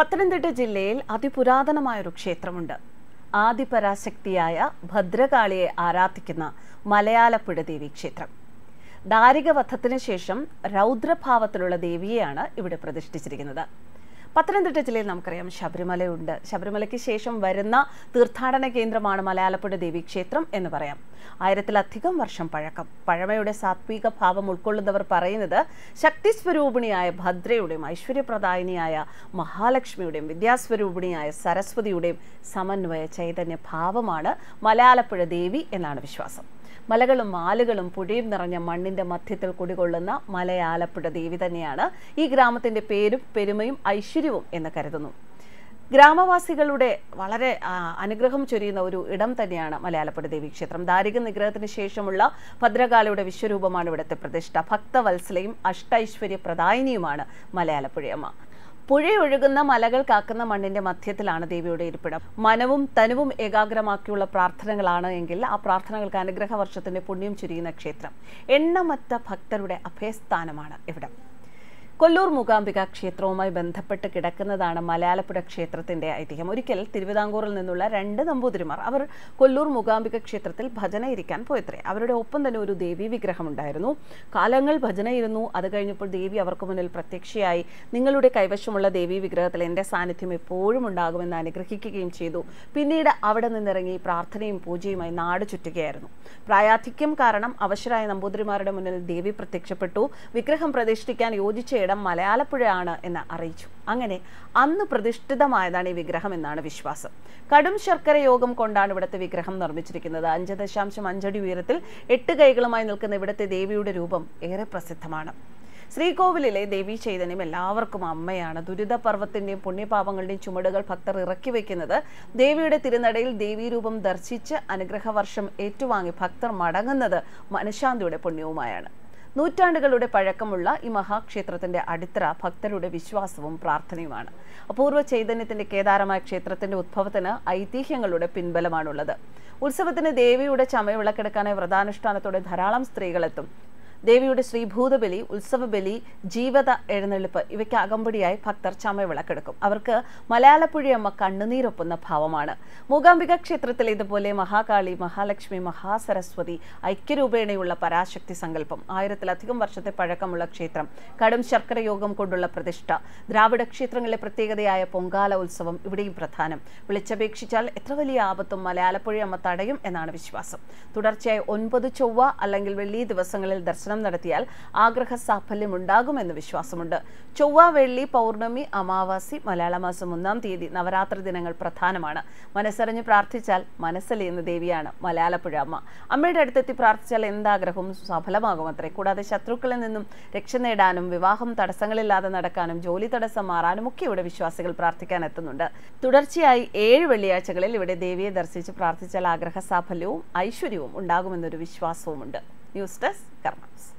പത്തനംതിട്ട ജില്ലയിൽ അതിപുരാതനമായൊരു ക്ഷേത്രമുണ്ട് ആദിപരാശക്തിയായ ഭദ്രകാളിയെ ആരാധിക്കുന്ന മലയാളപ്പുഴ ദേവി ക്ഷേത്രം ദാരികവധത്തിന് ശേഷം രൗദ്രഭാവത്തിലുള്ള ദേവിയെയാണ് ഇവിടെ പ്രതിഷ്ഠിച്ചിരിക്കുന്നത് പത്തനംതിട്ട ജില്ലയിൽ നമുക്കറിയാം ശബരിമലയുണ്ട് ശബരിമലയ്ക്ക് ശേഷം വരുന്ന തീർത്ഥാടന കേന്ദ്രമാണ് മലയാളപ്പുഴ ദേവീക്ഷേത്രം എന്ന് പറയാം ആയിരത്തിലധികം വർഷം പഴക്കം പഴമയുടെ സാത്വിക ഭാവം ഉൾക്കൊള്ളുന്നവർ പറയുന്നത് ശക്തി സ്വരൂപിണിയായ ഭദ്രയുടെയും ഐശ്വര്യപ്രദായിനിയായ മഹാലക്ഷ്മിയുടെയും വിദ്യാസ്വരൂപിണിയായ സരസ്വതിയുടെയും സമന്വയ ചൈതന്യ ഭാവമാണ് മലയാളപ്പുഴ ദേവി എന്നാണ് വിശ്വാസം മലകളും മാലുകളും പുഴയും നിറഞ്ഞ മണ്ണിന്റെ മധ്യത്തിൽ കുടികൊള്ളുന്ന മലയാലപ്പുഴ ദേവി തന്നെയാണ് ഈ ഗ്രാമത്തിന്റെ പേരും പെരുമയും ഐശ്വര്യവും എന്ന് കരുതുന്നു ഗ്രാമവാസികളുടെ വളരെ അനുഗ്രഹം ചൊരിയുന്ന ഒരു ഇടം തന്നെയാണ് മലയാളപ്പുഴ ദേവി ക്ഷേത്രം ദാരിക നിഗ്രഹത്തിന് ശേഷമുള്ള ഭദ്രകാലയുടെ വിശ്വരൂപമാണ് ഇവിടുത്തെ പ്രതിഷ്ഠ ഭക്തവത്സലയും അഷ്ടൈശ്വര്യ പ്രദായിനിയുമാണ് മലയാളപ്പുഴയമ്മ പുഴയൊഴുകുന്ന മലകൾ കാക്കുന്ന മണ്ണിന്റെ മധ്യത്തിലാണ് ദേവിയുടെ ഇരിപ്പിടം മനവും തനുവും ഏകാഗ്രമാക്കിയുള്ള പ്രാർത്ഥനകളാണ് എങ്കിൽ ആ പ്രാർത്ഥനകൾക്ക് അനുഗ്രഹ വർഷത്തിന്റെ പുണ്യം ചുരിയുന്ന ക്ഷേത്രം എണ്ണമറ്റ ഭക്തരുടെ അഭയസ്ഥാനമാണ് ഇവിടം കൊല്ലൂർ മൂകാംബിക ക്ഷേത്രവുമായി ബന്ധപ്പെട്ട് കിടക്കുന്നതാണ് മലയാളപ്പുഴ ക്ഷേത്രത്തിന്റെ ഐതിഹ്യം ഒരിക്കൽ തിരുവിതാംകൂറിൽ നിന്നുള്ള രണ്ട് നമ്പൂതിരിമാർ അവർ കൊല്ലൂർ മൂകാംബിക ക്ഷേത്രത്തിൽ ഭജന ഇരിക്കാൻ പോയത്രേ അവരുടെ ഒപ്പം തന്നെ ഒരു ദേവി വിഗ്രഹം ഉണ്ടായിരുന്നു കാലങ്ങൾ ഭജന ഇരുന്നു അത് കഴിഞ്ഞപ്പോൾ ദേവി അവർക്ക് മുന്നിൽ പ്രത്യക്ഷയായി നിങ്ങളുടെ കൈവശമുള്ള ദേവി വിഗ്രഹത്തിൽ എന്റെ സാന്നിധ്യം എപ്പോഴും ഉണ്ടാകുമെന്ന് അനുഗ്രഹിക്കുകയും ചെയ്തു പിന്നീട് അവിടെ നിന്നിറങ്ങി പ്രാർത്ഥനയും പൂജയുമായി നാട് ചുറ്റുകയായിരുന്നു പ്രായാധിക്യം കാരണം അവശരായ നമ്പൂതിരിമാരുടെ മുന്നിൽ ദേവി പ്രത്യക്ഷപ്പെട്ടു വിഗ്രഹം പ്രതിഷ്ഠിക്കാൻ യോജിച്ച ഇടം മലയാളപ്പുഴയാണ് എന്ന് അറിയിച്ചു അങ്ങനെ അന്ന് പ്രതിഷ്ഠിതമായതാണ് ഈ വിഗ്രഹം എന്നാണ് വിശ്വാസം കടും ശർക്കര യോഗം കൊണ്ടാണ് ഇവിടുത്തെ വിഗ്രഹം നിർമ്മിച്ചിരിക്കുന്നത് അഞ്ച് ദശാംശം അഞ്ചടി ഉയരത്തിൽ എട്ട് കൈകളുമായി നിൽക്കുന്ന ഇവിടുത്തെ ദേവിയുടെ രൂപം ഏറെ പ്രസിദ്ധമാണ് ശ്രീകോവിലെ ദേവി ചൈതന്യം എല്ലാവർക്കും അമ്മയാണ് ദുരിതപർവ്വത്തിൻ്റെയും പുണ്യപാപങ്ങളുടെയും ചുമടുകൾ ഭക്തർ ഇറക്കി വയ്ക്കുന്നത് ദേവിയുടെ തിരുനടയിൽ ദേവീരൂപം ദർശിച്ച് അനുഗ്രഹവർഷം ഏറ്റുവാങ്ങി ഭക്തർ മടങ്ങുന്നത് മനഃശാന്തിയുടെ പുണ്യവുമായാണ് നൂറ്റാണ്ടുകളുടെ പഴക്കമുള്ള ഈ മഹാക്ഷേത്രത്തിന്റെ അടിത്തറ ഭക്തരുടെ വിശ്വാസവും പ്രാർത്ഥനയുമാണ് അപൂർവ ചൈതന്യത്തിന്റെ കേദാരമായ ക്ഷേത്രത്തിന്റെ ഉദ്ഭവത്തിന് ഐതിഹ്യങ്ങളുടെ പിൻബലമാണുള്ളത് ഉത്സവത്തിന് ദേവിയുടെ വിളക്കെടുക്കാനായി വ്രതാനുഷ്ഠാനത്തോടെ ധാരാളം സ്ത്രീകളെത്തും ദേവിയുടെ ശ്രീഭൂതബലി ഉത്സവബലി ജീവത എഴുന്നള്ളിപ്പ് ഇവയ്ക്ക് അകമ്പടിയായി ഭക്തർ ചമയവിളക്കെടുക്കും അവർക്ക് മലയാളപ്പുഴിയമ്മ കണ്ണുനീരൊപ്പുന്ന ഭാവമാണ് മൂകാംബിക ക്ഷേത്രത്തിൽ ഇതുപോലെ മഹാകാളി മഹാലക്ഷ്മി മഹാസരസ്വതി ഐക്യരൂപേണയുള്ള പരാശക്തി സങ്കല്പം ആയിരത്തിലധികം വർഷത്തെ പഴക്കമുള്ള ക്ഷേത്രം കടും ശർക്കര യോഗം കൊണ്ടുള്ള പ്രതിഷ്ഠ ദ്രാവിഡ ക്ഷേത്രങ്ങളിലെ പ്രത്യേകതയായ പൊങ്കാല ഉത്സവം ഇവിടെയും പ്രധാനം വിളിച്ചപേക്ഷിച്ചാൽ എത്ര വലിയ ആപത്തും മലയാളപ്പുഴിയമ്മ തടയും എന്നാണ് വിശ്വാസം തുടർച്ചയായി ഒൻപത് ചൊവ്വ അല്ലെങ്കിൽ വെള്ളി ദിവസങ്ങളിൽ ദർശനം ദർശനം നടത്തിയാൽ ആഗ്രഹ സാഫല്യമുണ്ടാകുമെന്ന് വിശ്വാസമുണ്ട് ചൊവ്വ വെള്ളി പൗർണമി അമാവാസി മലയാള മാസം ഒന്നാം തീയതി നവരാത്രി ദിനങ്ങൾ പ്രധാനമാണ് മനസ്സറിഞ്ഞ് പ്രാർത്ഥിച്ചാൽ മനസ്സലിയുന്ന ദേവിയാണ് മലയാളപ്പുഴ അമ്മ അമ്മയുടെ അടുത്തെത്തി പ്രാർത്ഥിച്ചാൽ എന്താഗ്രഹവും അത്രേ കൂടാതെ ശത്രുക്കളിൽ നിന്നും രക്ഷ നേടാനും വിവാഹം തടസ്സങ്ങളില്ലാതെ നടക്കാനും ജോലി തടസ്സം മാറാനും ഒക്കെ ഇവിടെ വിശ്വാസികൾ പ്രാർത്ഥിക്കാൻ എത്തുന്നുണ്ട് തുടർച്ചയായി ഏഴ് വെള്ളിയാഴ്ചകളിൽ ഇവിടെ ദേവിയെ ദർശിച്ച് പ്രാർത്ഥിച്ചാൽ ആഗ്രഹ സാഫല്യവും ഐശ്വര്യവും ഉണ്ടാകുമെന്നൊരു വിശ്വാസവുമുണ്ട് Eustace Kermans.